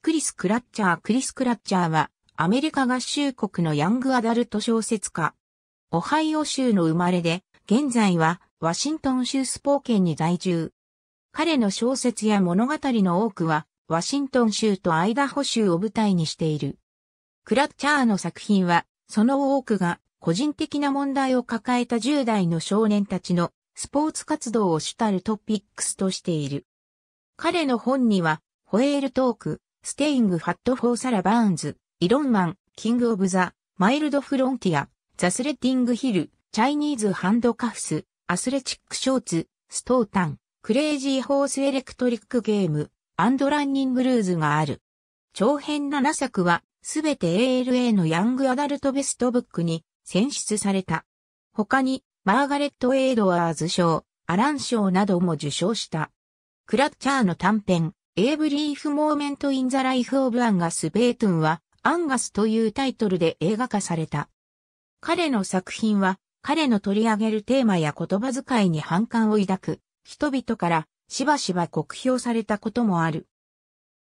クリス・クラッチャークリス・クラッチャーはアメリカ合衆国のヤングアダルト小説家。オハイオ州の生まれで、現在はワシントン州スポーケンに在住。彼の小説や物語の多くはワシントン州とアイダホ州を舞台にしている。クラッチャーの作品は、その多くが個人的な問題を抱えた10代の少年たちのスポーツ活動を主たるトピックスとしている。彼の本には、ホエールトーク、ステイング・ファット・フォー・サラ・バーンズ、イロンマン、キング・オブ・ザ・マイルド・フロンティア、ザ・スレッディング・ヒル、チャイニーズ・ハンドカフス、アスレチック・ショーツ、ストータン、クレイジー・ホース・エレクトリック・ゲーム、アンド・ランニング・ルーズがある。長編7作は、すべて ALA のヤング・アダルト・ベストブックに選出された。他に、マーガレット・エイドワーズ賞、アラン賞なども受賞した。クラッチャーの短編、A Brief Moment in the Life of Angus Beaton は、アンガスというタイトルで映画化された。彼の作品は、彼の取り上げるテーマや言葉遣いに反感を抱く、人々からしばしば酷評されたこともある。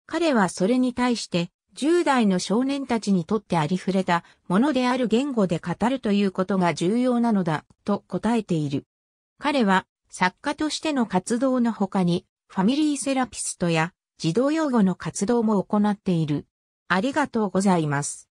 彼はそれに対して、10代の少年たちにとってありふれたものである言語で語るということが重要なのだ、と答えている。彼は、作家としての活動の他に、ファミリーセラピストや児童養護の活動も行っている。ありがとうございます。